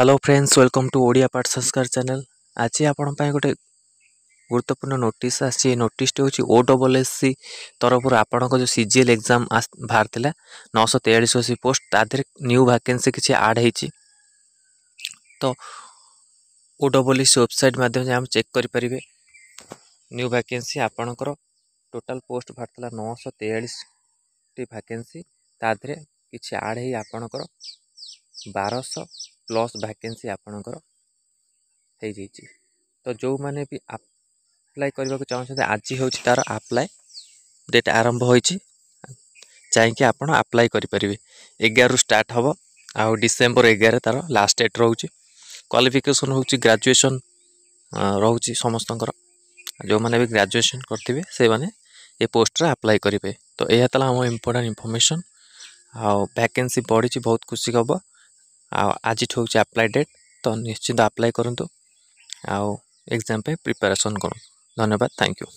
hello friends welcome to Odia পাঠ সংস্কার channel ଆଜି ଆପଣଙ୍କ ପାଇଁ ଗୋଟେ ଗୁରୁତ୍ୱପୂର୍ଣ୍ଣ ନୋଟିସ୍ ଆସିଛି ଏ ନୋଟିସ୍ଟି ହେଉଛି ଓ ଡବଲ୍ ଏସ୍ ସି ତରଫରୁ ଆପଣଙ୍କ ଯେଉଁ ସି ଜି ଏଲ୍ ଏକ୍ଜାମ୍ ବାହାରିଥିଲା ନଅଶହ ତେୟାଳିଶ ଅଶୀ ପୋଷ୍ଟ ତା ଦେହରେ ନ୍ୟୁ ଭାକେନ୍ସି କିଛି ଆଡ଼୍ ହେଇଛି ତ ଓ ଡବଲ୍ ଏସ୍ ୱେବସାଇଟ୍ ମାଧ୍ୟମରେ ଆମେ ଚେକ୍ କରିପାରିବେ ନ୍ୟୁ ଭାକେନ୍ସି ଆପଣଙ୍କର ଟୋଟାଲ୍ ପୋଷ୍ଟ ବାହାରିଥିଲା ନଅଶହ ତେୟାଳିଶଟି ଭାକେନ୍ସି ତା ଦେହରେ କିଛି ଆଡ଼୍ ହେଇ ଆପଣଙ୍କର ବାରଶହ ପ୍ଲସ୍ ଭ୍ୟାକେନ୍ସି ଆପଣଙ୍କର ହେଇଯାଇଛି ତ ଯେଉଁମାନେ ବି ଆପ୍ଲାଏ କରିବାକୁ ଚାହୁଁଛନ୍ତି ଆଜି ହେଉଛି ତା'ର ଆପ୍ଲାଏ ଡେଟ୍ ଆରମ୍ଭ ହୋଇଛି ଯାଇକି ଆପଣ ଆପ୍ଲାଏ କରିପାରିବେ ଏଗାରରୁ ଷ୍ଟାର୍ଟ ହେବ ଆଉ ଡିସେମ୍ବର ଏଗାରରେ ତା'ର ଲାଷ୍ଟ ଡେଟ୍ ରହୁଛି କ୍ୱାଲିଫିକେସନ୍ ହେଉଛି ଗ୍ରାଜୁଏସନ୍ ରହୁଛି ସମସ୍ତଙ୍କର ଯେଉଁମାନେ ବି ଗ୍ରାଜୁଏସନ୍ କରିଥିବେ ସେମାନେ ଏ ପୋଷ୍ଟରେ ଆପ୍ଲାଏ କରିବେ ତ ଏହା ଥିଲା ଆମ ଇମ୍ପୋର୍ଟାଣ୍ଟ ଇନଫର୍ମେସନ୍ ଆଉ ଭ୍ୟାକେନ୍ସି ବଢ଼ିଛି ବହୁତ ଖୁସି ଖବର ଆଉ ଆଜିଠୁ ହେଉଛି ଆପ୍ଲାଏ ଡେଟ୍ ତ ନିଶ୍ଚିନ୍ତ ଆପ୍ଲାଏ କରନ୍ତୁ ଆଉ ଏକ୍ଜାମ୍ ପାଇଁ ପ୍ରିପାରେସନ୍ କରନ୍ତୁ ଧନ୍ୟବାଦ ଥ୍ୟାଙ୍କ ୟୁ